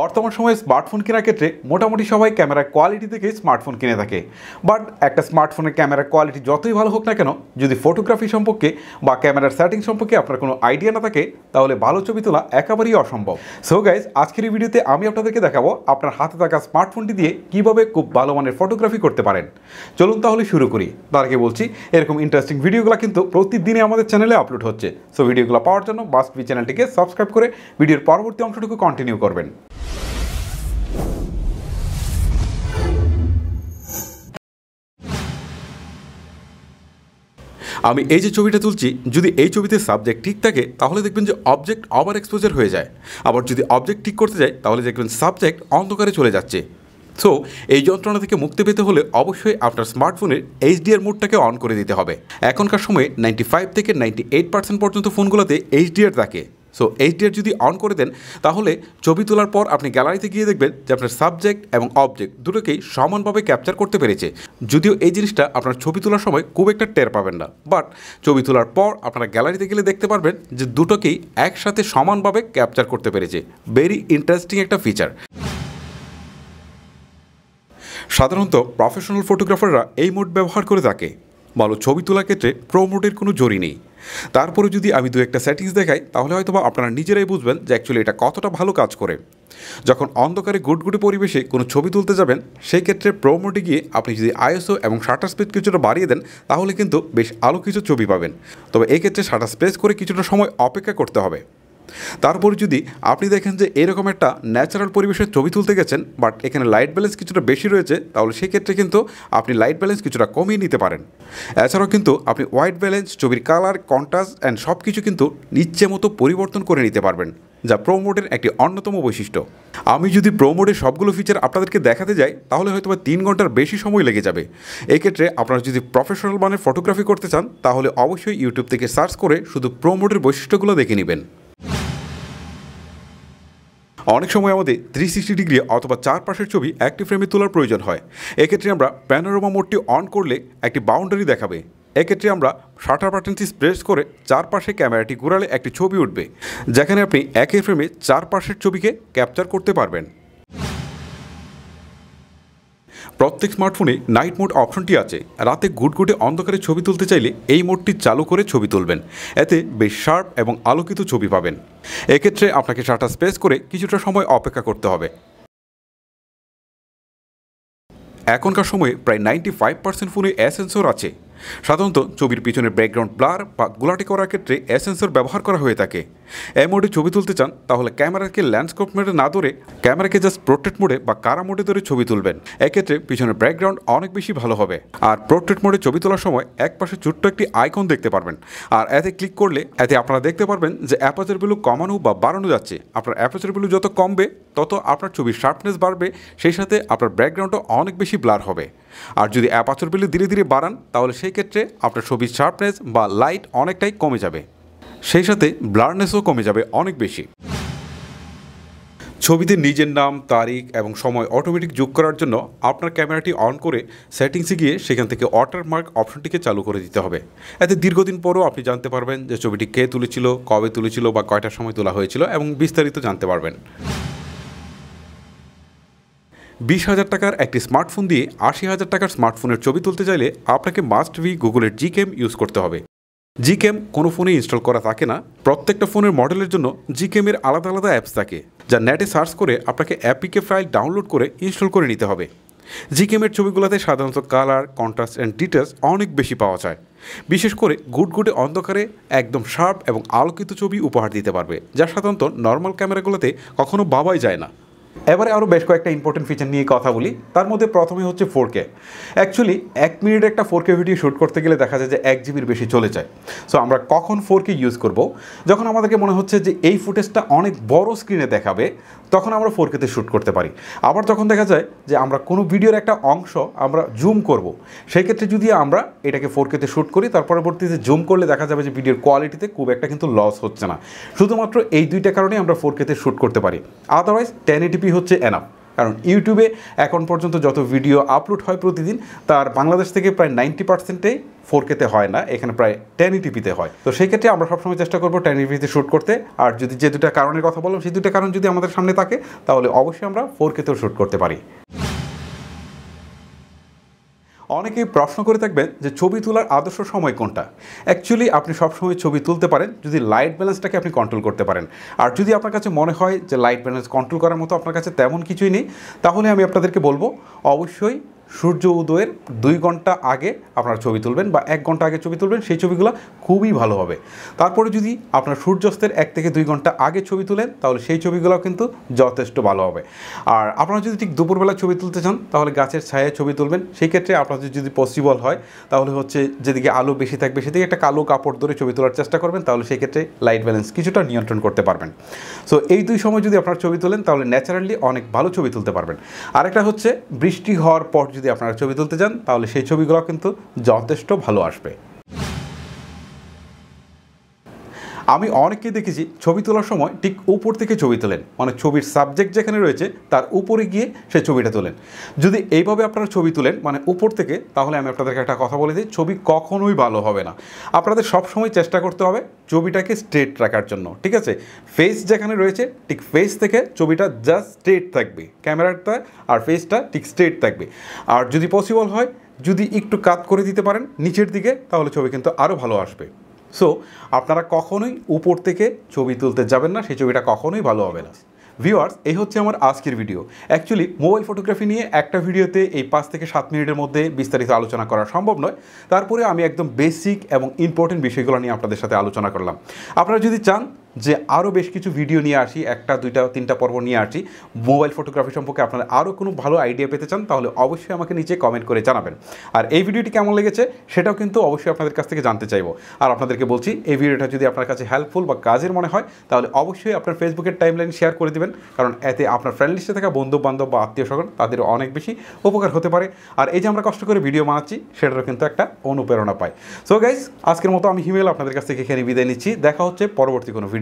বর্তমান সময়ে স্মার্টফোন কেনার ক্ষেত্রে মোটামুটি সবাই ক্যামেরার কোয়ালিটি থেকে স্মার্টফোন কিনে থাকে বাট একটা স্মার্টফোনের ক্যামেরার কোয়ালিটি যতই ভালো হোক না কেন যদি ফটোগ্রাফি সম্পর্কে বা ক্যামেরার সেটিং সম্পর্কে আপনার কোনো আইডিয়া না থাকে তাহলে ভালো ছবি তোলা একেবারেই অসম্ভব সো গাইজ আজকের এই ভিডিওতে আমি আপনাদেরকে দেখাবো আপনার হাতে থাকা স্মার্টফোনটি দিয়ে কিভাবে খুব ভালো মানের ফটোগ্রাফি করতে পারেন চলুন তাহলে শুরু করি তার আগে বলছি এরকম ইন্টারেস্টিং ভিডিওগুলো কিন্তু প্রতিদিনই আমাদের চ্যানেলে আপলোড হচ্ছে সো ভিডিওগুলো পাওয়ার জন্য বাস্পি চ্যানেলটিকে সাবস্ক্রাইব করে ভিডিওর পরবর্তী অংশটুকু কন্টিনিউ করবেন আমি এই যে ছবিটা তুলছি যদি এই ছবিতে সাবজেক্ট ঠিক থাকে তাহলে দেখবেন যে অবজেক্ট আবার এক্সপোজার হয়ে যায় আবার যদি অবজেক্ট ঠিক করতে যায় তাহলে দেখবেন সাবজেক্ট অন্ধকারে চলে যাচ্ছে সো এই যন্ত্রণা থেকে মুক্তি পেতে হলে অবশ্যই আপনার স্মার্টফোনের এইচডিআর মোডটাকে অন করে দিতে হবে এখনকার সময়ে নাইনটি ফাইভ থেকে নাইনটি এইট পার্সেন্ট পর্যন্ত ফোনগুলোতে এইচডিআর থাকে সো এইচডিআর যদি অন করে দেন তাহলে ছবি তোলার পর আপনি গ্যালারিতে গিয়ে দেখবেন যে আপনার সাবজেক্ট এবং অবজেক্ট দুটোকেই সমানভাবে ক্যাপচার করতে পেরেছে যদিও এই জিনিসটা আপনার ছবি তোলার সময় খুব একটা টের পাবেন না বাট ছবি তোলার পর আপনারা গ্যালারিতে গেলে দেখতে পারবেন যে দুটোকেই একসাথে সমানভাবে ক্যাপচার করতে পেরেছে ভেরি ইন্টারেস্টিং একটা ফিচার সাধারণত প্রফেশনাল ফটোগ্রাফাররা এই মোড ব্যবহার করে থাকে ভালো ছবি তোলার ক্ষেত্রে প্রোমোটের কোনো জরি নেই তারপরে যদি আমি দু একটা সেটিংস দেখাই তাহলে হয়তো আপনারা নিজেরাই বুঝবেন যে অ্যাকচুয়ালি এটা কতটা ভালো কাজ করে যখন অন্ধকারে গুটগুটি পরিবেশে কোনো ছবি তুলতে যাবেন সেই ক্ষেত্রে প্রোমোটে গিয়ে আপনি যদি আইএসও এবং শাটার স্পেস কিছুটা বাড়িয়ে দেন তাহলে কিন্তু বেশ আলো কিছু ছবি পাবেন তবে এক্ষেত্রে শাটার স্পেস করে কিছুটা সময় অপেক্ষা করতে হবে তারপর যদি আপনি দেখেন যে এরকম একটা ন্যাচারাল পরিবেশের ছবি তুলতে গেছেন বাট এখানে লাইট ব্যালেন্স কিছুটা বেশি রয়েছে তাহলে সেক্ষেত্রে কিন্তু আপনি লাইট ব্যালেন্স কিছুটা কমিয়ে নিতে পারেন এছাড়াও কিন্তু আপনি হোয়াইট ব্যালেন্স ছবির কালার কন্ট্রাস্ট অ্যান্ড সব কিছু কিন্তু নিচ্ছে মতো পরিবর্তন করে নিতে পারবেন যা প্রোমোডের একটি অন্যতম বৈশিষ্ট্য আমি যদি প্রোমোডের সবগুলো ফিচার আপনাদেরকে দেখাতে যাই তাহলে হয়তো বা তিন ঘন্টার বেশি সময় লেগে যাবে এক্ষেত্রে আপনারা যদি প্রফেশনাল মানের ফটোগ্রাফি করতে চান তাহলে অবশ্যই ইউটিউব থেকে সার্চ করে শুধু প্রোমোডের বৈশিষ্ট্যগুলো দেখে নেবেন অনেক সময় আমাদের থ্রি সিক্সটি ডিগ্রি অথবা চারপাশের ছবি একটি ফ্রেমে তোলার প্রয়োজন হয় এক্ষেত্রে আমরা প্যানোরোমা মোডটি অন করলে একটি বাউন্ডারি দেখাবে এক্ষেত্রে আমরা শাটার বাটনটি প্রেস করে চারপাশে ক্যামেরাটি ঘুরালে একটি ছবি উঠবে যেখানে আপনি একই ফ্রেমে চারপাশের ছবিকে ক্যাপচার করতে পারবেন প্রত্যেক স্মার্টফোনে নাইট মোড অপশনটি আছে রাতে গুটগুটে অন্ধকারে ছবি তুলতে চাইলে এই মোডটি চালু করে ছবি তুলবেন এতে বেশ শার্প এবং আলোকিত ছবি পাবেন এক্ষেত্রে আপনাকে শাটার স্পেস করে কিছুটা সময় অপেক্ষা করতে হবে এখনকার সময়ে প্রায় নাইনটি ফাইভ পার্সেন্ট ফোনে অ্যাসেন্সর আছে সাধারণত ছবির পিছনে ব্যাকগ্রাউন্ড ব্লার বা গোলাটি করার ক্ষেত্রে এসেন্সর ব্যবহার করা হয়ে থাকে এই মোডে ছবি তুলতে চান তাহলে ক্যামেরাকে ল্যান্ডস্কোপ মোডে না ধরে ক্যামেরাকে জাস্ট পোর্ট্রেট মোডে বা কারা মোডে ধরে ছবি তুলবেন এক্ষেত্রে পিছনের ব্যাকগ্রাউন্ড অনেক বেশি ভালো হবে আর প্রোট্রেট মোডে ছবি তোলার সময় এক পাশে ছোট্ট একটি আইকন দেখতে পারবেন আর এতে ক্লিক করলে এতে আপনারা দেখতে পারবেন যে অ্যাপাচার ভ্যালু কমানো বা বাড়ানো যাচ্ছে আপনার অ্যাপাচার ভ্যালু যত কমবে তত আপনার ছবির শার্পনেস বাড়বে সেই সাথে আপনার ব্যাকগ্রাউন্ডও অনেক বেশি ব্লার হবে আর যদি অ্যাপাচর বিল্ড ধীরে ধীরে বাড়ান তাহলে সেই ক্ষেত্রে আপনার ছবির শার্পনেস বা লাইট অনেকটাই কমে যাবে সেই সাথে ব্লারনেসও কমে যাবে অনেক বেশি ছবিতে নিজের নাম তারিখ এবং সময় অটোমেটিক যোগ করার জন্য আপনার ক্যামেরাটি অন করে সেটিংসে গিয়ে সেখান থেকে ওয়াটারমার্ক অপশনটিকে চালু করে দিতে হবে এতে দীর্ঘদিন পরও আপনি জানতে পারবেন যে ছবিটি কে তুলেছিল কবে তুলেছিল বা কয়টার সময় তোলা হয়েছিল এবং বিস্তারিত জানতে পারবেন বিশ হাজার টাকার একটি স্মার্টফোন দিয়ে আশি হাজার টাকার স্মার্টফোনের ছবি তুলতে চাইলে আপনাকে মাস্ট বি গুগলের জিকেম ইউজ করতে হবে জিকেম কোনো ফোনে ইনস্টল করা থাকে না প্রত্যেকটা ফোনের মডেলের জন্য জিকেমের আলাদা আলাদা অ্যাপস থাকে যা নেটে সার্চ করে আপনাকে অ্যাপিকে ফাইল ডাউনলোড করে ইনস্টল করে নিতে হবে জিকেমের ছবিগুলোতে সাধারণত কালার কন্ট্রাস্ট অ্যান্ড ডিটেলস অনেক বেশি পাওয়া যায় বিশেষ করে গুটগুটে অন্ধকারে একদম শার্প এবং আলোকিত ছবি উপহার দিতে পারবে যা সাধারণত নর্মাল ক্যামেরাগুলোতে কখনো বাবাই যায় না এবারে আরও বেশ কয়েকটা ইম্পর্টেন্ট ফিচার নিয়ে কথা বলি তার মধ্যে প্রথমে হচ্ছে ফোর কে অ্যাকচুয়ালি এক মিনিটে একটা ফোর কে ভিডিও শ্যুট করতে গেলে দেখা যায় যে এক জিবির বেশি চলে যায় সো আমরা কখন ফোর কে ইউজ করব যখন আমাদেরকে মনে হচ্ছে যে এই ফুটেজটা অনেক বড় স্ক্রিনে দেখাবে তখন আমরা ফোর কেতে শ্যুট করতে পারি আবার যখন দেখা যায় যে আমরা কোনো ভিডিওর একটা অংশ আমরা জুম করব সেই ক্ষেত্রে যদি আমরা এটাকে ফোর কেতে শ্যুট করি তার পরবর্তীতে জুম করলে দেখা যাবে যে ভিডিওর কোয়ালিটিতে খুব একটা কিন্তু লস হচ্ছে না শুধুমাত্র এই দুইটা কারণেই আমরা ফোর কেতে শ্যুট করতে পারি আদারওয়াইজ টেন রেসিপি হচ্ছে অ্যানাপ কারণ ইউটিউবে এখন পর্যন্ত যত ভিডিও আপলোড হয় প্রতিদিন তার বাংলাদেশ থেকে প্রায় নাইনটি পার্সেন্টে ফোর কেতে হয় না এখানে প্রায় টেন ইটিপিতে হয় তো সেই ক্ষেত্রে আমরা সবসময় চেষ্টা করবো টেন ইটিপিতে শ্যুট করতে আর যদি যে দুটা কারণের কথা বললাম সেই দুটা কারণ যদি আমাদের সামনে থাকে তাহলে অবশ্যই আমরা ফোর কেতেও শ্যুট করতে পারি অনেকেই প্রশ্ন করে থাকবেন যে ছবি তোলার আদর্শ সময় কোনটা অ্যাকচুয়ালি আপনি সবসময় ছবি তুলতে পারেন যদি লাইট ব্যালেন্সটাকে আপনি কন্ট্রোল করতে পারেন আর যদি আপনার কাছে মনে হয় যে লাইট ব্যালেন্স কন্ট্রোল করার মতো আপনার কাছে তেমন কিছুই নেই তাহলে আমি আপনাদেরকে বলবো অবশ্যই সূর্য উদয়ের দুই ঘন্টা আগে আপনার ছবি তুলবেন বা এক ঘন্টা আগে ছবি তুলবেন সেই ছবিগুলো খুবই ভালো হবে তারপরে যদি আপনার সূর্যাস্তের এক থেকে দুই ঘন্টা আগে ছবি তুলেন তাহলে সেই ছবিগুলো কিন্তু যথেষ্ট ভালো হবে আর আপনারা যদি ঠিক দুপুরবেলা ছবি তুলতে চান তাহলে গাছের ছায়ায় ছবি তুলবেন সেই ক্ষেত্রে আপনাদের যদি পসিবল হয় তাহলে হচ্ছে যেদিকে আলো বেশি থাকবে সেদিকে একটা কালো কাপড় ধরে ছবি তোলার চেষ্টা করবেন তাহলে সেই ক্ষেত্রে লাইট ব্যালেন্স কিছুটা নিয়ন্ত্রণ করতে পারবেন সো এই দুই সময় যদি আপনার ছবি তোলেন তাহলে ন্যাচারালি অনেক ভালো ছবি তুলতে পারবেন আরেকটা হচ্ছে বৃষ্টি হওয়ার পর যদি আপনারা ছবি তুলতে চান তাহলে সেই ছবিগুলো কিন্তু যথেষ্ট ভালো আসবে আমি অনেককে দেখেছি ছবি তোলার সময় ঠিক উপর থেকে ছবি তোলেন মানে ছবির সাবজেক্ট যেখানে রয়েছে তার উপরে গিয়ে সে ছবিটা তোলেন যদি এইভাবে আপনারা ছবি তোলেন মানে উপর থেকে তাহলে আমি আপনাদেরকে একটা কথা বলে দিই ছবি কখনোই ভালো হবে না আপনাদের সবসময় চেষ্টা করতে হবে ছবিটাকে স্ট্রেট রাখার জন্য ঠিক আছে ফেস যেখানে রয়েছে ঠিক ফেস থেকে ছবিটা জাস্ট স্ট্রেট থাকবে ক্যামেরাটা আর ফেসটা ঠিক স্ট্রেট থাকবে আর যদি পসিবল হয় যদি একটু কাত করে দিতে পারেন নিচের দিকে তাহলে ছবি কিন্তু আরও ভালো আসবে সো আপনারা কখনোই উপর থেকে ছবি তুলতে যাবেন না সেই ছবিটা কখনোই ভালো হবে না ভিউয়ার্স এই হচ্ছে আমার আজকের ভিডিও অ্যাকচুয়ালি মোবাইল ফটোগ্রাফি নিয়ে একটা ভিডিওতে এই পাঁচ থেকে সাত মিনিটের মধ্যে বিস্তারিত আলোচনা করা সম্ভব নয় তারপরে আমি একদম বেসিক এবং ইম্পর্টেন্ট বিষয়গুলো নিয়ে আপনাদের সাথে আলোচনা করলাম আপনারা যদি চান যে আরও বেশ কিছু ভিডিও নিয়ে আসি একটা দুইটা তিনটা পর্ব নিয়ে আসি মোবাইল ফটোগ্রাফি সম্পর্কে আপনারা আরও কোনো ভালো আইডিয়া পেতে চান তাহলে অবশ্যই আমাকে নিচে কমেন্ট করে জানাবেন আর এই ভিডিওটি কেমন লেগেছে সেটাও কিন্তু অবশ্যই আপনাদের কাছ থেকে জানতে চাইবো আর আপনাদেরকে বলছি এই ভিডিওটা যদি আপনার কাছে হেল্পফুল বা কাজের মনে হয় তাহলে অবশ্যই আপনার ফেসবুকের টাইমলাইন শেয়ার করে দেবেন কারণ এতে আপনার ফ্রেন্ড লিস্টে থাকা বন্ধু বান্ধব বা আত্মীয় স্বজন তাদের অনেক বেশি উপকার হতে পারে আর এই যে আমরা কষ্ট করে ভিডিও বানাচ্ছি সেটারও কিন্তু একটা অনুপ্রেরণা পাই সো গাইজ আজকের মতো আমি হিমেল আপনাদের কাছ থেকে এখানে বিদায় নিচ্ছি দেখা হচ্ছে পরবর্তী কোনো ভিডিও